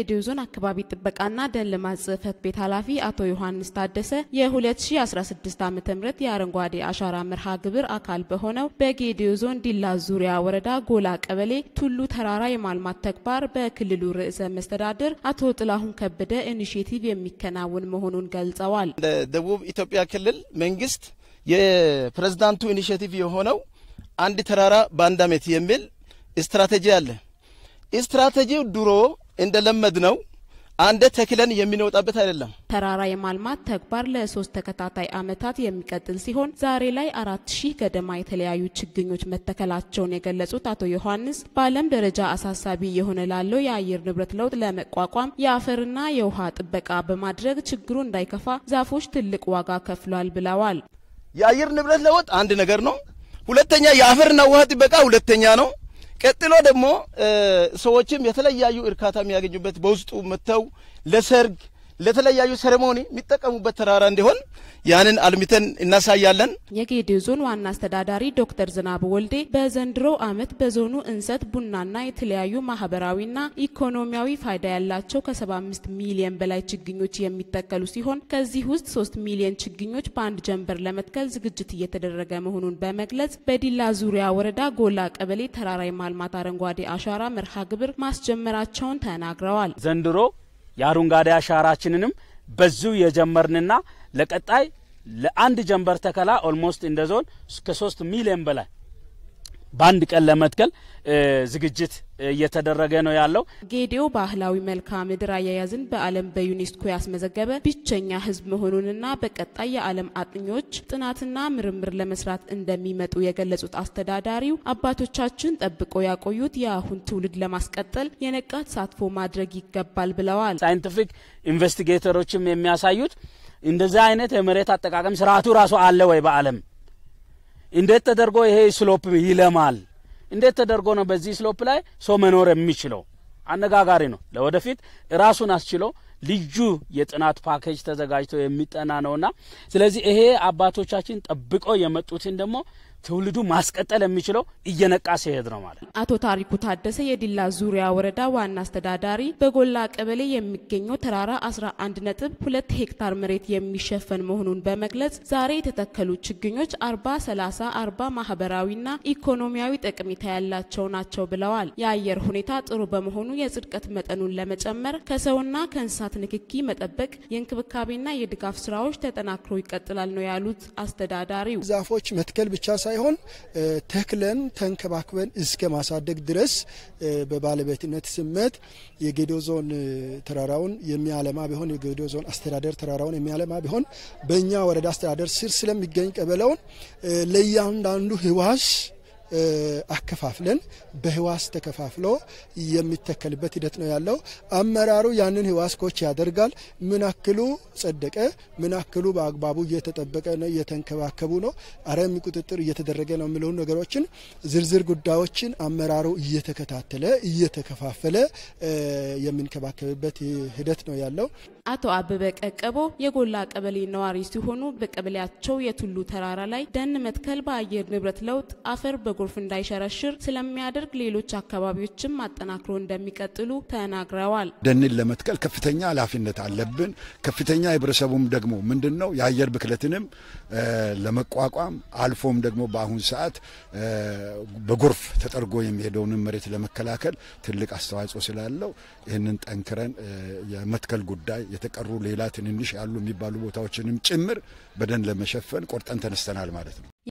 የደቡብ ዞን አካባቢ ጥበቃና ደን ልማት ጽህፈት ቤት ኃላፊ አቶ ዮሐንስ ታደሰ የ2016 ዓ ም የአረንጓዴ አሻራ መርሃ ግብር አካል በሆነው በጌዲዮ ዞን ዲላ ዙሪያ ወረዳ ጎላ ቀበሌ ቱሉ ተራራ የማልማት ተግባር በክልሉ ርዕሰ መስተዳድር አቶ ጥላሁን ከበደ ኢኒሽቲቭ የሚከናወን መሆኑን ገልጸዋል። ደቡብ ኢትዮጵያ ክልል መንግስት የፕሬዝዳንቱ ኢኒሽቲቭ የሆነው አንድ ተራራ በአንድ ዓመት የሚል ስትራቴጂ አለ። ስትራቴጂው ድሮ እንደለመድ ነው አንደ ተክለን የሚንወጣበት አይደለም። ተራራ የማልማት ተግባር ለሶስት ተከታታይ ዓመታት የሚቀጥል ሲሆን ዛሬ ላይ አራት ሺህ ገደማ የተለያዩ ችግኞች መተከላቸውን የገለጹት አቶ ዮሐንስ በዓለም ደረጃ አሳሳቢ የሆነ ላለው የአየር ንብረት ለውጥ ለመቋቋም የአፈርና የውሃ ጥበቃ በማድረግ ችግሩ እንዳይከፋ ዛፎች ትልቅ ዋጋ ከፍሏል ብለዋል። የአየር ንብረት ለውጥ አንድ ነገር ነው። ሁለተኛ የአፈርና ውሃ ጥበቃ ሁለተኛ ነው። ቀጥሎ ደግሞ ሰዎችም የተለያዩ እርካታ የሚያገኙበት በውስጡ መጥተው ለሰርግ ለተለያዩ ሴሬሞኒ የሚጠቀሙበት ተራራ እንዲሆን ያንን አልሚተን እናሳያለን። የጌዴኦ ዞን ዋና አስተዳዳሪ ዶክተር ዝናብ ወልዴ በዘንድሮ ዓመት በዞኑ እንሰት ቡናና የተለያዩ ማህበራዊና ኢኮኖሚያዊ ፋይዳ ያላቸው ከ75 ሚሊዮን በላይ ችግኞች የሚተከሉ ሲሆን ከዚህ ውስጥ 3 ሚሊዮን ችግኞች በአንድ ጀንበር ለመትከል ዝግጅት እየተደረገ መሆኑን በመግለጽ በዲላ ዙሪያ ወረዳ ጎላ ቀበሌ ተራራ የማልማት አረንጓዴ አሻራ መርሃ ግብር ማስጀመራቸውን ተናግረዋል። ዘንድሮ የአረንጓዴ አሻራችንንም በዙ የጀመርንና ለቀጣይ ለአንድ ጀንበር ተከላ ኦልሞስት እንደ ዞን ሶስት ሚሊዮን በላይ በአንድ ቀን ለመትከል ዝግጅት እየተደረገ ነው ያለው። ጌዲዮ ባህላዊ መልክዓ ምድር አያያዝን በዓለም በዩኔስኮ ያስመዘገበ ብቸኛ ሕዝብ መሆኑንና በቀጣይ የዓለም አጥኞች ጥናትና ምርምር ለመስራት እንደሚመጡ የገለጹት አስተዳዳሪው አባቶቻችን ጠብቆ ያቆዩት የአሁን ትውልድ ለማስቀጠል የነቃ ተሳትፎ ማድረግ ይገባል ብለዋል። ሳይንቲፊክ ኢንቨስቲጌተሮችም የሚያሳዩት እንደዚህ አይነት የመሬት አጠቃቀም ስርዓቱ ራሱ አለ ወይ በዓለም እንዴት ተደርጎ ይሄ ስሎፕ ይለማል? እንዴት ተደርጎ ነው በዚህ ስሎፕ ላይ ሰው መኖር የሚችለው? አነጋጋሪ ነው። ለወደፊት ራሱን አስችሎ ልዩ የጥናት ፓኬጅ ተዘጋጅቶ የሚጠና ነውና፣ ስለዚህ ይሄ አባቶቻችን ጠብቀው የመጡትን ደግሞ ትውልዱ ማስቀጠል የሚችለው እየነቃ ሲሄድ ነው ማለት አቶ ታሪኩ ታደሰ የዲላ ዙሪያ ወረዳ ዋና አስተዳዳሪ በጎላ ቀበሌ የሚገኘው ተራራ 11 ነጥብ ሁለት ሄክታር መሬት የሚሸፈን መሆኑን በመግለጽ ዛሬ የተተከሉ ችግኞች 40 30 40 ማህበራዊና ኢኮኖሚያዊ ጠቀሜታ ያላቸው ናቸው ብለዋል። የአየር ሁኔታ ጥሩ በመሆኑ የጽድቀት መጠኑን ለመጨመር ከሰውና ከእንስሳት ንክኪ መጠበቅ የእንክብካቤና የድጋፍ ስራዎች ተጠናክሮ ይቀጥላል ነው ያሉት አስተዳዳሪው ዛፎች መትከል ብቻ ሳይሆን ተክለን ተንከባክበን እስከ ማሳደግ ድረስ በባለቤትነት ስመት የጌዶ ዞን ተራራውን የሚያለማ ቢሆን የጌዶ ዞን አስተዳደር ተራራውን የሚያለማ ቢሆን በእኛ ወረዳ አስተዳደር ስር ስለሚገኝ ቀበለውን ለእያንዳንዱ ህዋስ አከፋፍለን በህዋስ ተከፋፍሎ የሚተከልበት ሂደት ነው ያለው። አመራሩ ያንን ህዋስ ኮች ያደርጋል። ምን አክሉ ጸደቀ፣ ምን አክሉ በአግባቡ እየተጠበቀ ነው፣ እየተንከባከቡ ነው፣ አረም ቁጥጥር እየተደረገ ነው የሚለውን ነገሮችን ዝርዝር ጉዳዮችን አመራሩ እየተከታተለ እየተከፋፈለ የሚንከባከብበት ሂደት ነው ያለው። አቶ አበበ ቀቀቦ የጎላ ቀበሌ ነዋሪ ሲሆኑ በቀበሌያቸው የቱሉ ተራራ ላይ ደን መትከል በአየር ንብረት ለውጥ አፈር በጎርፍ እንዳይሸረሽር ስለሚያደርግ ሌሎች አካባቢዎችም አጠናክሮ እንደሚቀጥሉ ተናግረዋል። ደንን ለመትከል ከፍተኛ ኃላፊነት አለብን። ከፍተኛ ህብረተሰቡም ደግሞ ምንድን ነው የአየር ብክለትንም ለመቋቋም አልፎም ደግሞ በአሁን ሰዓት በጎርፍ ተጠርጎ የሚሄደውንም መሬት ለመከላከል ትልቅ አስተዋጽኦ ስላለው ይህንን ጠንክረን የመትከል ጉዳይ የተቀሩ ሌላ ትንንሽ ያሉ የሚባሉ ቦታዎችንም ጭምር በደን ለመሸፈን ቆርጠን ተነስተናል ማለት ነው።